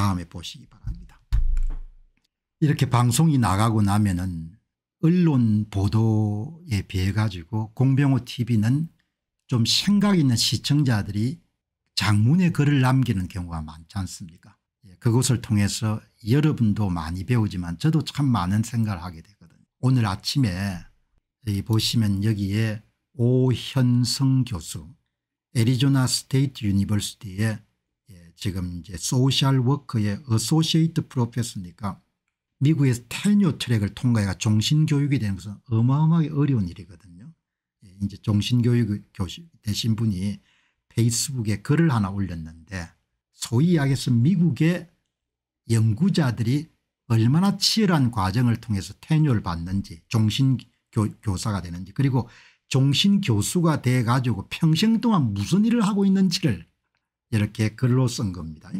다음에 보시기 바랍니다. 이렇게 방송이 나가고 나면은 언론 보도에 비해 가지고 공병호 tv는 좀 생각 있는 시청자들이 장문의 글을 남기는 경우가 많지 않습니까 예, 그것을 통해서 여러분도 많이 배우지만 저도 참 많은 생각을 하게 되거든요. 오늘 아침에 여기 보시면 여기에 오현성 교수 애리조나 스테이트 유니버시티의 지금 이제 소셜 워크의 어소시에이트 프로페서니까 미국에서 테뉴 트랙을 통과해가 종신교육이 되는 것은 어마어마하게 어려운 일이거든요. 예, 이제 종신교육 교수 되신 분이 페이스북에 글을 하나 올렸는데 소위 이야기해서 미국의 연구자들이 얼마나 치열한 과정을 통해서 테뉴를 받는지 종신교사가 되는지 그리고 종신교수가 돼가지고 평생 동안 무슨 일을 하고 있는지를 이렇게 글로 쓴 겁니다.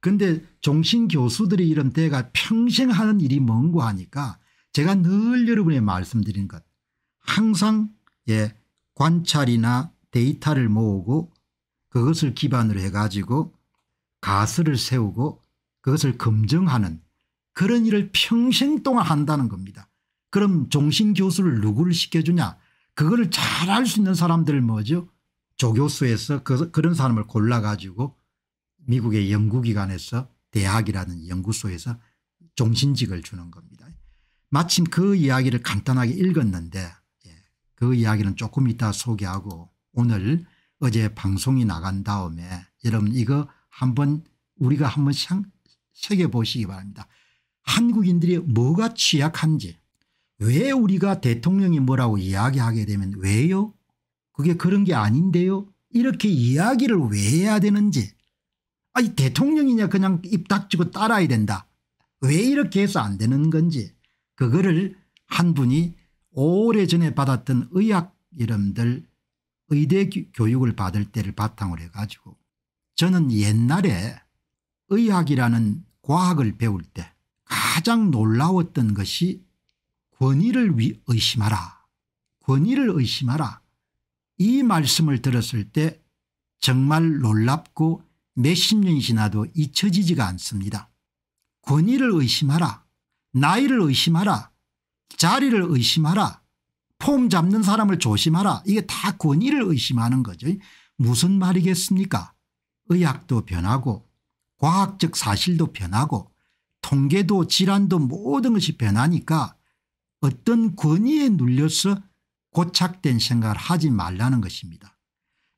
근데 종신 교수들이 이런 때가 평생 하는 일이 뭔고 하니까 제가 늘 여러분의 말씀드린 것 항상 예 관찰이나 데이터를 모으고 그것을 기반으로 해가지고 가설을 세우고 그것을 검증하는 그런 일을 평생 동안 한다는 겁니다. 그럼 종신 교수를 누구를 시켜주냐 그거를 잘알 수 있는 사람들 뭐죠 조교수에서 그, 런 사람을 골라가지고 미국의 연구기관에서 대학이라는 연구소에서 종신직을 주는 겁니다. 마침 그 이야기를 간단하게 읽었는데 예, 그 이야기는 조금 이따 소개하고 오늘 어제 방송이 나간 다음에 여러분 이거 한번 우리가 한번 새겨보시기 바랍니다. 한국인들이 뭐가 취약한지 왜 우리가 대통령이 뭐라고 이야기하게 되면 왜요 그게 그런 게 아닌데요. 이렇게 이야기를 왜 해야 되는지. 아니 대통령이냐 그냥 입 닥치고 따라야 된다. 왜 이렇게 해서 안 되는 건지. 그거를 한 분이 오래전에 받았던 의학 이름들 의대 교육을 받을 때를 바탕으로 해가지고 저는 옛날에 의학이라는 과학을 배울 때 가장 놀라웠던 것이 권위를 의심하라. 권위를 의심하라. 이 말씀을 들었을 때 정말 놀랍고 몇십 년이 지나도 잊혀지지가 않습니다. 권위를 의심하라. 나이를 의심하라. 자리를 의심하라. 폼 잡는 사람을 조심하라. 이게 다 권위를 의심하는 거죠. 무슨 말이겠습니까? 의학도 변하고 과학적 사실도 변하고 통계도 질환도 모든 것이 변하니까 어떤 권위에 눌려서 고착된 생각을 하지 말라는 것입니다.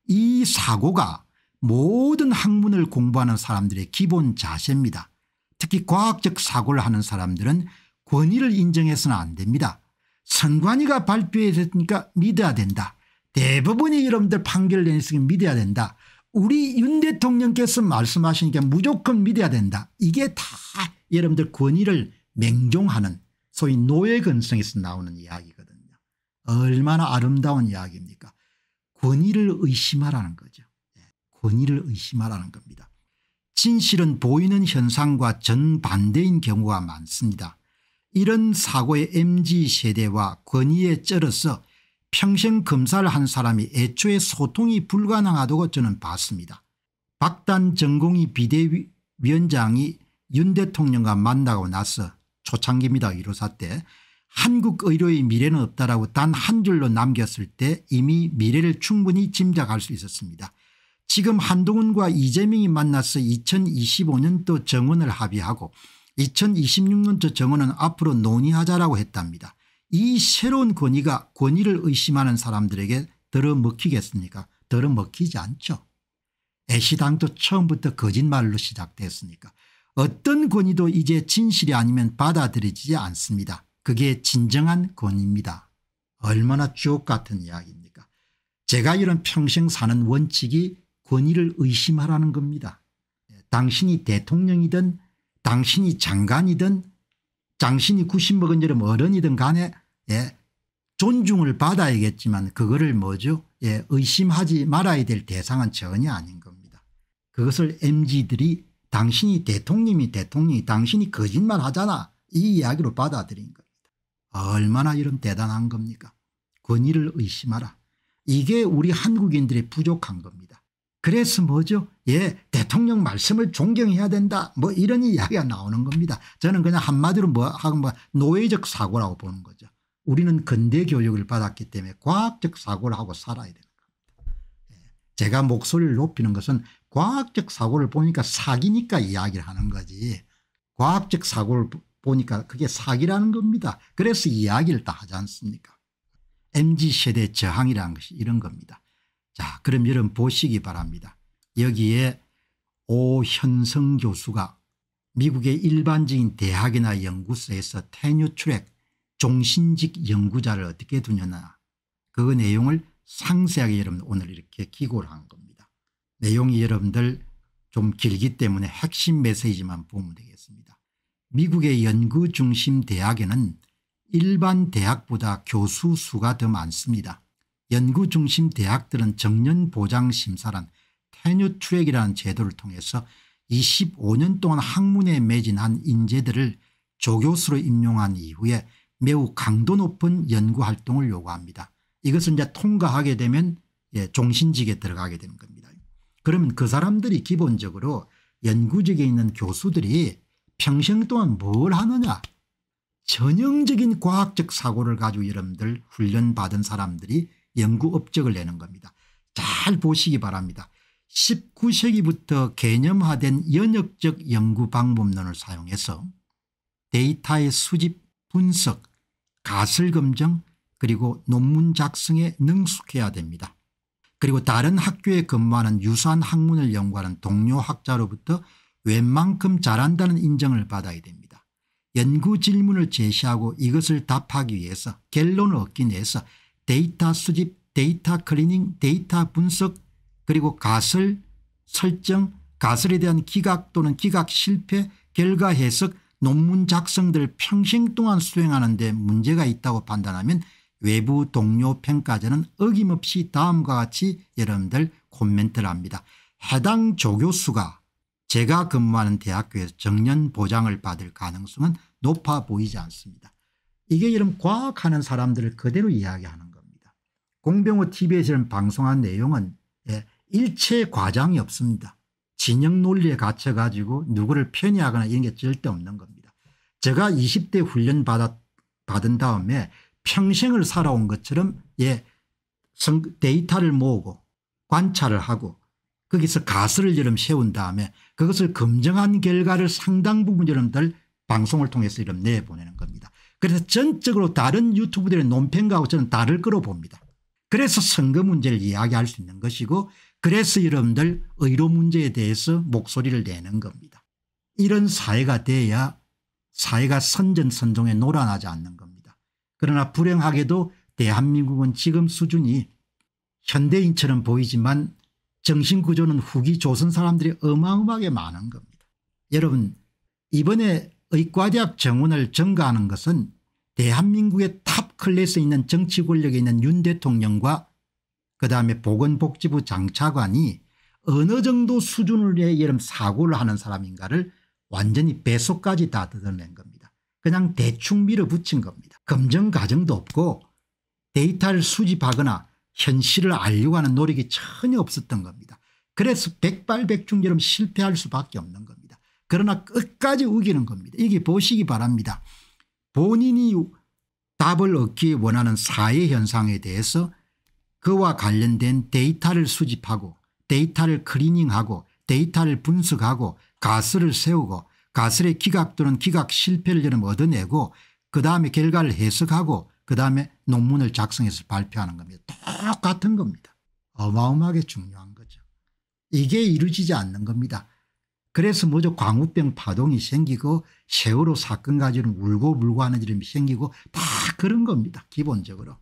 이 사고가 모든 학문을 공부하는 사람들의 기본 자세입니다. 특히 과학적 사고를 하는 사람들은 권위를 인정해서는 안 됩니다. 선관위가 발표했으니까 믿어야 된다. 대부분이 여러분들 판결을 내니까 믿어야 된다. 우리 윤 대통령께서 말씀하시니까 무조건 믿어야 된다. 이게 다 여러분들 권위를 맹종하는 소위 노예 근성에서 나오는 이야기거든요. 얼마나 아름다운 이야기입니까 권위를 의심하라는 거죠. 예, 권위를 의심하라는 겁니다. 진실은 보이는 현상과 전반대인 경우가 많습니다. 이런 사고의 mz세대와 권위에 쩔어서 평생 검사를 한 사람이 애초에 소통이 불가능하다고 저는 봤습니다. 박단 전공이 비대위원장이 윤 대통령과 만나고 나서 초창기입니다. 1호사 때 한국 의료의 미래는 없다라고 단 한 줄로 남겼을 때 이미 미래를 충분히 짐작할 수 있었습니다. 지금 한동훈과 이재명이 만나서 2025년도 정원을 합의하고 2026년도 정원은 앞으로 논의하자라고 했답니다. 이 새로운 권위가 권위를 의심하는 사람들에게 들어먹히겠습니까 들어먹히지 않죠. 애시당도 처음부터 거짓말로 시작됐으니까 어떤 권위도 이제 진실이 아니면 받아들이지 않습니다. 그게 진정한 권위입니다. 얼마나 주옥 같은 이야기입니까 제가 이런 평생 사는 원칙이 권위를 의심하라는 겁니다. 예, 당신이 대통령이든 당신이 장관이든 당신이 90 먹은 여름 어른이든 간에 예, 존중을 받아야겠지만 그거를 뭐죠 예, 의심하지 말아야 될 대상은 전혀 아닌 겁니다. 그것을 mg들이 당신이 대통령이 대통령이 당신이 거짓말 하잖아 이 이야기로 받아들인 거예요. 얼마나 이런 대단한 겁니까 권위를 의심하라 이게 우리 한국인들의 부족한 겁니다 그래서 뭐죠 예 대통령 말씀을 존경해야 된다 뭐 이런 이야기가 나오는 겁니다 저는 그냥 한마디로 뭐 하고 뭐 노예적 사고라고 보는 거죠 우리는 근대 교육을 받았기 때문에 과학적 사고를 하고 살아야 되는 겁니다 예, 제가 목소리를 높이는 것은 과학적 사고를 보니까 사기니까 이야기를 하는 거지 과학적 사고를 보니까 그게 사기라는 겁니다. 그래서 이야기를 다 하지 않습니까 m g 세대 저항이라는 것이 이런 겁니다. 자 그럼 여러분 보시기 바랍니다. 여기에 오현성 교수가 미국의 일반적인 대학이나 연구소에서 테뉴트랙 종신직 연구자를 어떻게 두냐나그 내용을 상세하게 여러분 오늘 이렇게 기고를 한 겁니다. 내용이 여러분들 좀 길기 때문에 핵심 메시지만 보면 되겠습니다. 미국의 연구중심 대학에는 일반 대학보다 교수 수가 더 많습니다. 연구중심 대학들은 정년보장심사란 테뉴트랙이라는 제도를 통해서 25년 동안 학문에 매진한 인재들을 조교수로 임용한 이후에 매우 강도 높은 연구활동을 요구합니다. 이것을 이제 통과하게 되면 예, 종신직에 들어가게 되는 겁니다. 그러면 그 사람들이 기본적으로 연구직에 있는 교수들이 평생 동안 뭘 하느냐 전형적인 과학적 사고를 가지고 여러분들 훈련받은 사람들이 연구 업적을 내는 겁니다. 잘 보시기 바랍니다. 19세기부터 개념화된 연역적 연구 방법론을 사용해서 데이터의 수집 분석 가설 검증 그리고 논문 작성에 능숙해야 됩니다. 그리고 다른 학교에 근무하는 유사한 학문을 연구하는 동료 학자로부터 웬만큼 잘한다는 인정을 받아야 됩니다. 연구 질문을 제시하고 이것을 답하기 위해서 결론을 얻기 위해서 데이터 수집, 데이터 클리닝, 데이터 분석 그리고 가설, 설정, 가설에 대한 기각 또는 기각 실패, 결과 해석, 논문 작성들 평생 동안 수행하는 데 문제가 있다고 판단하면 외부 동료 평가자는 어김없이 다음과 같이 여러분들 코멘트를 합니다. 해당 조교수가 제가 근무하는 대학교에서 정년 보장을 받을 가능성은 높아 보이지 않습니다. 이게 이런 과학하는 사람들을 그대로 이야기하는 겁니다. 공병호 tv에서 방송한 내용은 예, 일체 과장이 없습니다. 진영 논리에 갇혀 가지고 누구를 편애하거나 이런 게 절대 없는 겁니다. 제가 20대 훈련 받았, 받은 다음에 평생을 살아온 것처럼 예, 데이터를 모으고 관찰을 하고 거기서 가설을 여름 세운 다음에 그것을 검증한 결과를 상당 부분 여러분들 방송을 통해서 이름 내보내는 겁니다. 그래서 전적으로 다른 유튜브들의 논평과하고 저는 다를 거로 봅니다. 그래서 선거 문제를 이야기할 수 있는 것이고 그래서 여러분들 의료 문제에 대해서 목소리를 내는 겁니다. 이런 사회가 돼야 사회가 선전선종에 놀아나지 않는 겁니다. 그러나 불행하게도 대한민국은 지금 수준이 현대인처럼 보이지만 정신구조는 후기 조선 사람들이 어마어마하게 많은 겁니다. 여러분 이번에 의과대학 정원을 증가하는 것은 대한민국의 탑 클래스에 있는 정치권력에 있는 윤 대통령과 그다음에 보건복지부 장차관이 어느 정도 수준을 위해 여름 사고를 하는 사람인가를 완전히 배속까지 다드러낸 겁니다. 그냥 대충 밀어붙인 겁니다. 검증 과정도 없고 데이터를 수집하거나 현실을 알려고 하는 노력이 전혀 없었던 겁니다. 그래서 백발백중처럼 실패할 수밖에 없는 겁니다. 그러나 끝까지 우기는 겁니다. 이게 보시기 바랍니다. 본인이 답을 얻기 원하는 사회 현상에 대해서 그와 관련된 데이터를 수집하고 데이터를 클리닝하고 데이터를 분석하고 가설을 세우고 가설의 기각 또는 기각 실패를 얻어내고 그 다음에 결과를 해석하고 그다음에 논문을 작성해서 발표하는 겁니다. 똑같은 겁니다. 어마어마하게 중요한 거죠. 이게 이루어지지 않는 겁니다. 그래서 뭐죠 광우병 파동이 생기고 세월호 사건 가지는 울고 불고 하는 일이 생기고 다 그런 겁니다 기본적으로.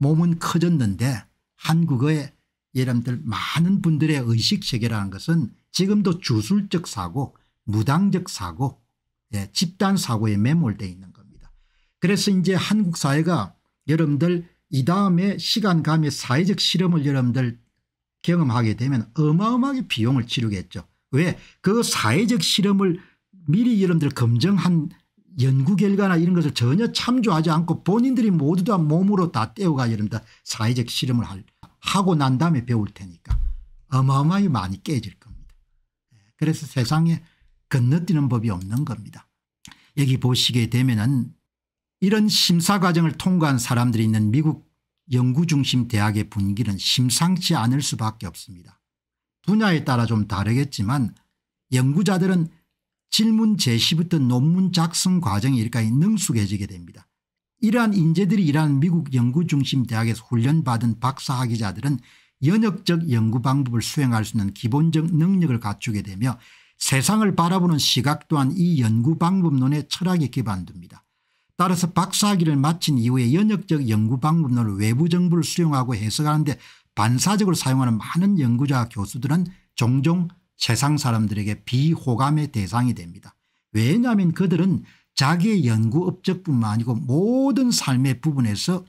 몸은 커졌는데 한국어의 예람들 많은 분들의 의식체계라는 것은 지금도 주술적 사고 무당적 사고 예, 집단사고에 매몰되어 있는 겁니다. 그래서 이제 한국 사회가 여러분들 이 다음에 시간감의 사회적 실험을 여러분들 경험하게 되면 어마어마하게 비용을 치르겠죠. 왜? 그 사회적 실험을 미리 여러분들 검증한 연구 결과나 이런 것을 전혀 참조하지 않고 본인들이 모두 다 몸으로 다 떼어가 여러분들 사회적 실험을 할, 하고 난 다음에 배울 테니까 어마어마하게 많이 깨질 겁니다. 그래서 세상에 건너뛰는 법이 없는 겁니다. 여기 보시게 되면은 이런 심사 과정을 통과한 사람들이 있는 미국 연구중심 대학의 분위기는 심상치 않을 수밖에 없습니다. 분야에 따라 좀 다르겠지만 연구자들은 질문 제시부터 논문 작성 과정에 이르까지 능숙해지게 됩니다. 이러한 인재들이 일하는 미국 연구중심 대학에서 훈련받은 박사학위자들은 연역적 연구 방법을 수행할 수 있는 기본적 능력을 갖추게 되며 세상을 바라보는 시각 또한 이 연구 방법론의 철학에 기반됩니다. 따라서 박사학위를 마친 이후에 연역적 연구 방법론을 외부 정보를 수용하고 해석하는데 반사적으로 사용하는 많은 연구자와 교수들은 종종 세상 사람들에게 비호감의 대상이 됩니다. 왜냐하면 그들은 자기의 연구 업적뿐만 아니고 모든 삶의 부분에서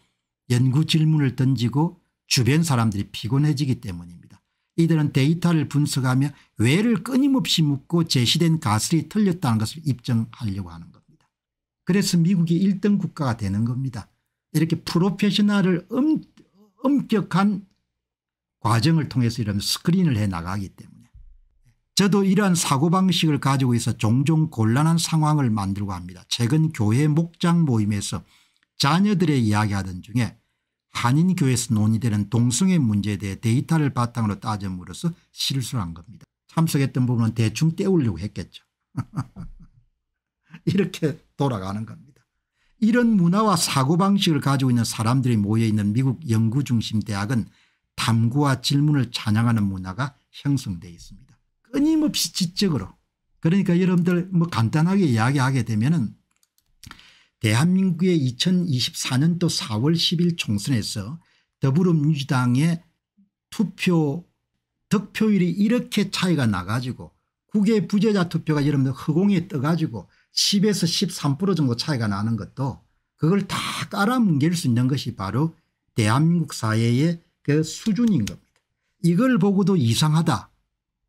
연구 질문을 던지고 주변 사람들이 피곤해지기 때문입니다. 이들은 데이터를 분석하며 왜를 끊임없이 묻고 제시된 가설이 틀렸다는 것을 입증하려고 하는 것. 그래서 미국이 1등 국가가 되는 겁니다. 이렇게 프로페셔널을 음, 엄격한 과정을 통해서 이런 스크린을 해 나가기 때문에 저도 이러한 사고방식을 가지고 있어 종종 곤란한 상황을 만들고 합니다. 최근 교회 목장 모임에서 자녀들의 이야기하던 중에 한인교회에서 논의되는 동성애 문제에 대해 데이터를 바탕으로 따짐으로써 실수를 한 겁니다. 참석했던 부분은 대충 때우려고 했겠죠. 이렇게 돌아가는 겁니다. 이런 문화와 사고방식을 가지고 있는 사람들이 모여있는 미국 연구중심 대학은 탐구와 질문을 찬양하는 문화가 형성되어 있습니다. 끊임없이 지적으로 그러니까 여러분들 뭐 간단하게 이야기하게 되면 은 대한민국의 2024년도 4월 10일 총선에서 더불어민주당의 투표 득표율이 이렇게 차이가 나가지고 국외 부재자 투표가 여러분들 허공에 떠가지고 10에서 13% 정도 차이가 나는 것도 그걸 다 깔아뭉갤 수 있는 것이 바로 대한민국 사회의 그 수준인 겁니다. 이걸 보고도 이상하다.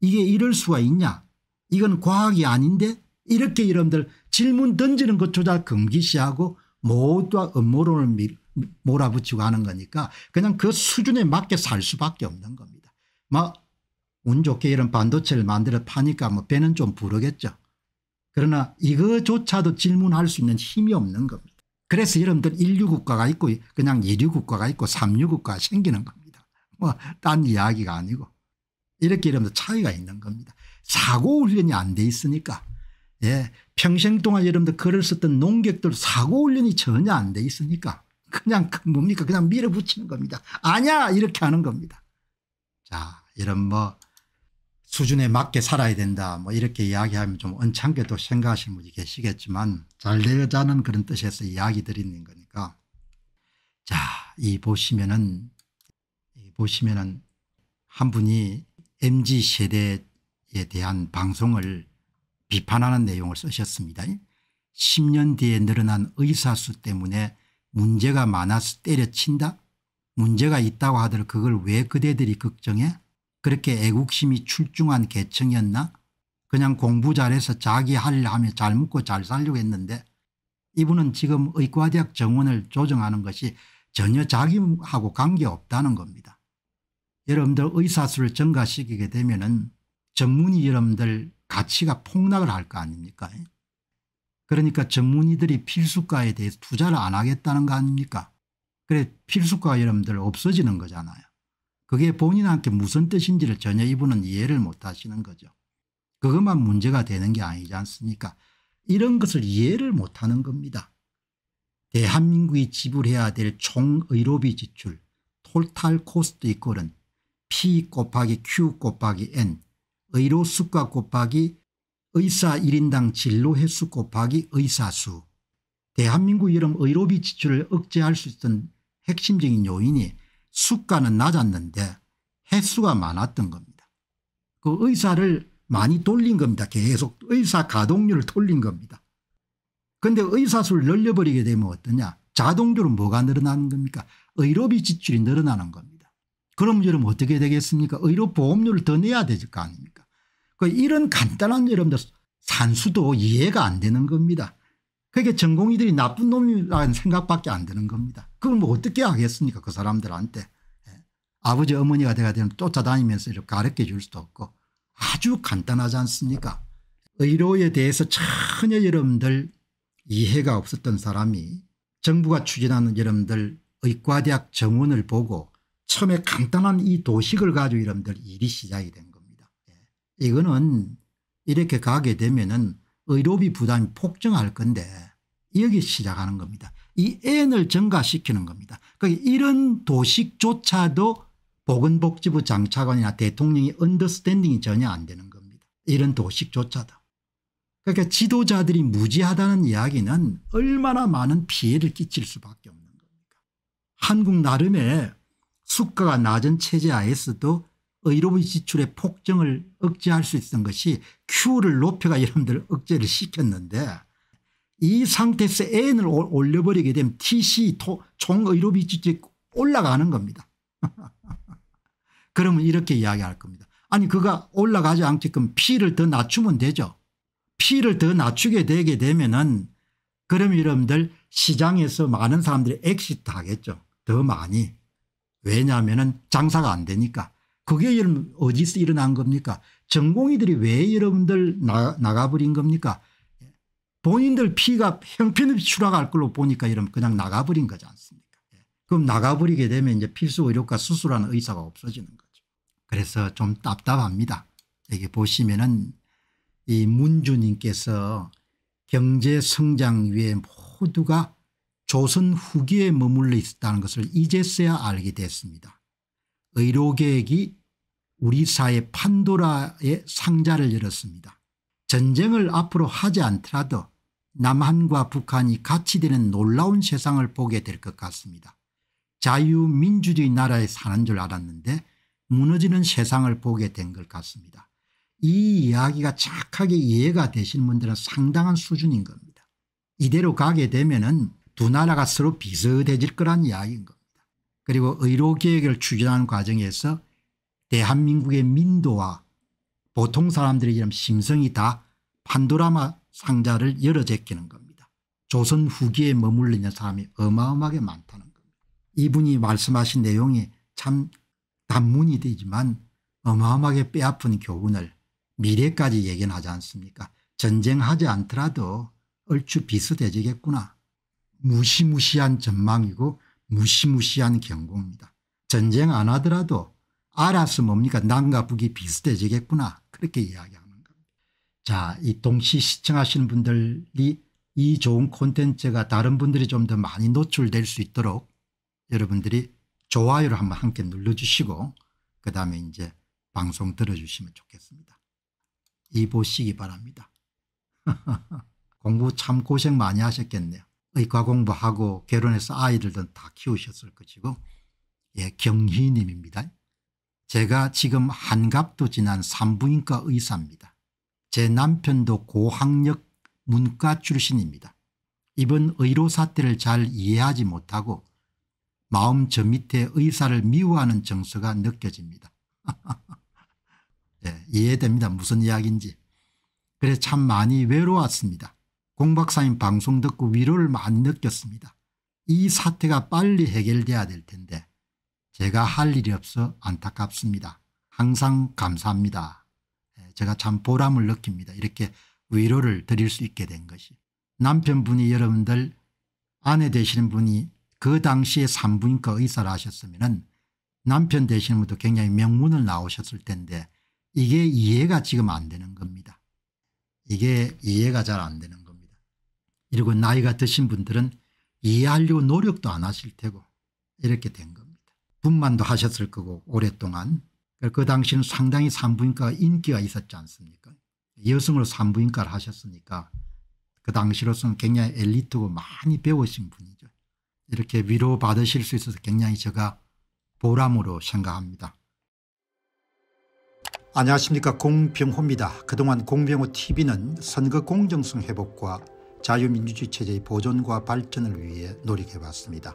이게 이럴 수가 있냐. 이건 과학이 아닌데 이렇게 여러분들 질문 던지는 것조차 금기시하고 모두 음모론을 몰아붙이고 하는 거니까 그냥 그 수준에 맞게 살 수밖에 없는 겁니다. 뭐운 좋게 이런 반도체를 만들어 파니까 뭐 배는 좀 부르겠죠. 그러나 이거조차도 질문할 수 있는 힘이 없는 겁니다. 그래서 여러분들 인류 국가가 있고 그냥 이류 국가가 있고 삼류 국가가 생기는 겁니다. 뭐 딴 이야기가 아니고 이렇게 여러분들 차이가 있는 겁니다. 사고 훈련이 안 돼 있으니까 예 평생 동안 여러분들 글을 썼던 농객들 사고 훈련이 전혀 안 돼 있으니까 그냥 그 뭡니까 그냥 밀어붙이는 겁니다. 아니야 이렇게 하는 겁니다. 자 이런 뭐 수준에 맞게 살아야 된다 뭐 이렇게 이야기하면 좀 언짢게 또 생각하시는 분이 계시겠지만 잘 되자는 그런 뜻에서 이야기 드리는 거니까 자이 보시면은 이 보시면은 한 분이 mz 세대에 대한 방송을 비판하는 내용을 쓰셨습니다. 10년 뒤에 늘어난 의사수 때문에 문제가 많아서 때려친다 문제가 있다고 하더라 그걸 왜 그대들이 걱정해 그렇게 애국심이 출중한 계층이었나 그냥 공부 잘해서 자기 할 일 하며 잘 먹고 잘 살려고 했는데 이분은 지금 의과대학 정원을 조정하는 것이 전혀 자기하고 관계없다는 겁니다. 여러분들 의사수를 증가시키게 되면 은 전문의 여러분들 가치가 폭락을 할 거 아닙니까 그러니까 전문의들이 필수과에 대해서 투자를 안 하겠다는 거 아닙니까 그래 필수과 여러분들 없어지는 거잖아요. 그게 본인한테 무슨 뜻인지를 전혀 이분은 이해를 못하시는 거죠. 그것만 문제가 되는 게 아니지 않습니까 이런 것을 이해를 못하는 겁니다. 대한민국이 지불해야 될 총의료비 지출 톨탈 코스트 이꼴은 P 곱하기 Q 곱하기 N 의료 수가 곱하기 의사 1인당 진로 횟수 곱하기 의사 수 대한민국 이름 의료비 지출을 억제할 수 있던 핵심적인 요인이 수가는 낮았는데 횟수가 많았던 겁니다. 그 의사를 많이 돌린 겁니다. 계속 의사 가동률을 돌린 겁니다. 그런데 의사수를 늘려버리게 되면 어떠냐 자동적으로 뭐가 늘어나는 겁니까 의료비 지출이 늘어나는 겁니다. 그럼 여러분 어떻게 되겠습니까 의료 보험료를 더 내야 될거 아닙니까 그 이런 간단한 여러분들 산수도 이해가 안 되는 겁니다. 그게 전공의들이 나쁜 놈이라는 생각밖에 안 드는 겁니다. 그걸 뭐 어떻게 하겠습니까 그 사람들한테. 예. 아버지 어머니가 내가 되면 쫓아다니면서 이렇게 가르쳐 줄 수도 없고 아주 간단하지 않습니까 의료에 대해서 전혀 여러분들 이해가 없었던 사람이 정부가 추진하는 여러분들 의과대학 정원을 보고 처음에 간단한 이 도식을 가지고 여러분들 일이 시작이 된 겁니다. 예. 이거는 이렇게 가게 되면은 의료비 부담이 폭증할 건데 여기 시작하는 겁니다. 이 N을 증가시키는 겁니다. 그러니까 이런 도식조차도 보건복지부 장차관이나 대통령이 언더스탠딩이 전혀 안 되는 겁니다. 이런 도식조차도. 그러니까 지도자들이 무지하다는 이야기는 얼마나 많은 피해를 끼칠 수밖에 없는 겁니다. 한국 나름의 수가가 낮은 체제 하에서도 의료비 지출의 폭증을 억제할 수 있던 것이 Q를 높여가 여러분들 억제를 시켰는데 이 상태에서 N을 올려버리게 되면 TC 총 의료비 지출이 올라가는 겁니다. 그러면 이렇게 이야기할 겁니다. 아니 그가 올라가지 않게끔 P를 더 낮추면 되죠. P를 더 낮추게 되게 되면은 그럼 여러분들 시장에서 많은 사람들이 엑시트 하겠죠. 더 많이. 왜냐하면 장사가 안 되니까. 그게 여러분 어디서 일어난 겁니까 전공의들이 왜 여러분들 나, 나가버린 겁니까 본인들 피가 형편없이 추락할 걸로 보니까 여러분 그냥 나가버린 거지 않습니까 예. 그럼 나가버리게 되면 이제 필수 의료과 수술하는 의사가 없어지는 거죠 그래서 좀 답답합니다 여기 보시면은 이 문주님께서 경제성장 위에 모두가 조선 후기에 머물러 있었다는 것을 이제서야 알게 됐습니다. 의료계획이 우리 사회 판도라의 상자를 열었습니다. 전쟁을 앞으로 하지 않더라도 남한과 북한이 같이 되는 놀라운 세상을 보게 될 것 같습니다. 자유민주주의 나라에 사는 줄 알았는데 무너지는 세상을 보게 된 것 같습니다. 이 이야기가 착하게 이해가 되시는 분들은 상당한 수준인 겁니다. 이대로 가게 되면 두 나라가 서로 비슷해질 거란 이야기인 겁니다. 그리고 의료계획을 추진하는 과정에서 대한민국의 민도와 보통 사람들의 이런 심성이 다 판도라마 상자를 열어 제끼는 겁니다. 조선 후기에 머물러 사람이 어마어마하게 많다는 겁니다. 이분이 말씀하신 내용이 참 단문이 되지만 어마어마하게 빼앗은 교훈을 미래까지 예견하지 않습니까 전쟁하지 않더라도 얼추 비슷해지겠구나 무시무시한 전망이고 무시무시한 경고입니다. 전쟁 안 하더라도 알았으면 뭡니까 남과 북이 비슷해지겠구나 그렇게 이야기하는 겁니다. 자이 동시 시청하시는 분들이 이 좋은 콘텐츠가 다른 분들이 좀 더 많이 노출될 수 있도록 여러분들이 좋아요를 한번 함께 눌러주시고 그다음에 이제 방송 들어주시면 좋겠습니다. 이 보시기 바랍니다. 공부 참 고생 많이 하셨겠네요. 의과 공부하고 결혼해서 아이들도 다 키우셨을 것이고 예 경희님입니다. 제가 지금 한갑도 지난 산부인과 의사입니다. 제 남편도 고학력 문과 출신입니다. 이번 의료 사태를 잘 이해하지 못하고 마음 저 밑에 의사를 미워하는 정서가 느껴집니다. 네, 이해됩니다. 무슨 이야기인지. 그래 참 많이 외로웠습니다. 공 박사님 방송 듣고 위로를 많이 느꼈습니다. 이 사태가 빨리 해결돼야 될 텐데 제가 할 일이 없어 안타깝습니다. 항상 감사합니다. 예, 제가 참 보람을 느낍니다. 이렇게 위로를 드릴 수 있게 된 것이 남편분이 여러분들 아내 되시는 분이 그 당시에 산부인과 의사를 하셨으면 남편 되시는 분도 굉장히 명문을 나오셨을 텐데 이게 이해가 지금 안 되는 겁니다. 이게 이해가 잘 안 되는 겁니다. 그리고 나이가 드신 분들은 이해하려고 노력도 안 하실 테고 이렇게 된 겁니다. 분만도 하셨을 거고 오랫동안 그러니까 그 당시는 상당히 산부인과가 인기가 있었지 않습니까 여성으로 산부인과를 하셨으니까 그 당시로서는 굉장히 엘리트고 많이 배우신 분이죠. 이렇게 위로받으실 수 있어서 굉장히 제가 보람으로 생각합니다. 안녕하십니까 공병호입니다. 그동안 공병호 tv는 선거 공정성 회복과 자유민주주의 체제의 보존과 발전을 위해 노력해봤습니다.